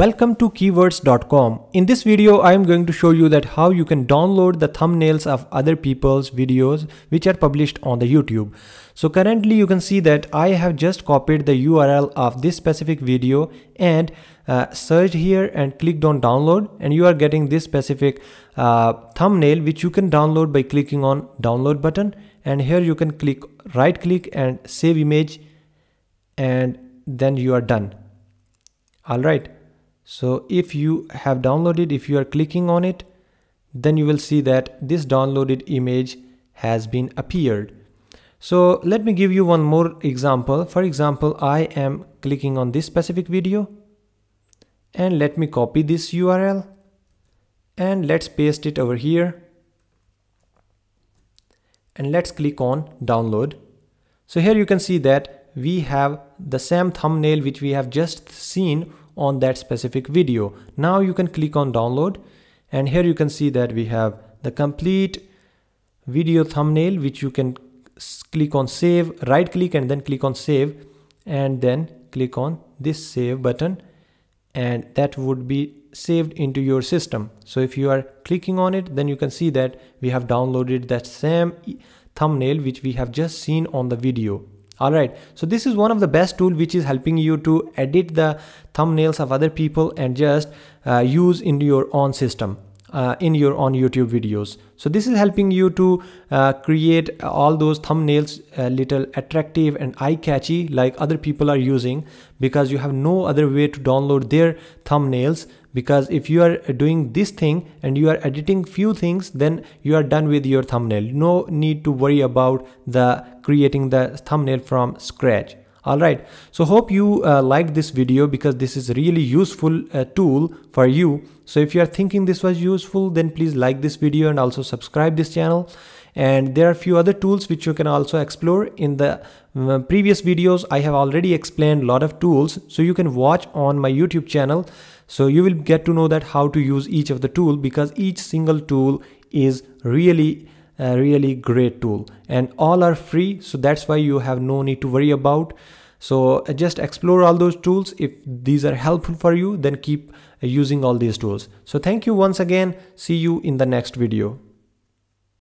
Welcome to keywords.com. In this video, I am going to show you that how you can download the thumbnails of other people's videos which are published on the YouTube. So currently you can see that I have just copied the URL of this specific video and uh, searched here and clicked on download and you are getting this specific uh, thumbnail which you can download by clicking on download button and here you can click right click and save image and then you are done. Alright so if you have downloaded if you are clicking on it then you will see that this downloaded image has been appeared so let me give you one more example for example I am clicking on this specific video and let me copy this URL and let's paste it over here and let's click on download so here you can see that we have the same thumbnail which we have just seen on that specific video. Now you can click on download and here you can see that we have the complete video thumbnail which you can click on save, right click and then click on save and then click on this save button and that would be saved into your system. So if you are clicking on it then you can see that we have downloaded that same thumbnail which we have just seen on the video. Alright, so this is one of the best tool which is helping you to edit the thumbnails of other people and just uh, use in your own system uh, in your on YouTube videos. So this is helping you to uh, create all those thumbnails a uh, little attractive and eye-catchy like other people are using because you have no other way to download their thumbnails because if you are doing this thing and you are editing few things then you are done with your thumbnail no need to worry about the creating the thumbnail from scratch all right so hope you uh, liked this video because this is really useful uh, tool for you so if you are thinking this was useful then please like this video and also subscribe this channel and there are few other tools which you can also explore in the mm, uh, previous videos i have already explained lot of tools so you can watch on my youtube channel so you will get to know that how to use each of the tool because each single tool is really a really great tool and all are free so that's why you have no need to worry about so uh, just explore all those tools if these are helpful for you then keep uh, using all these tools so thank you once again see you in the next video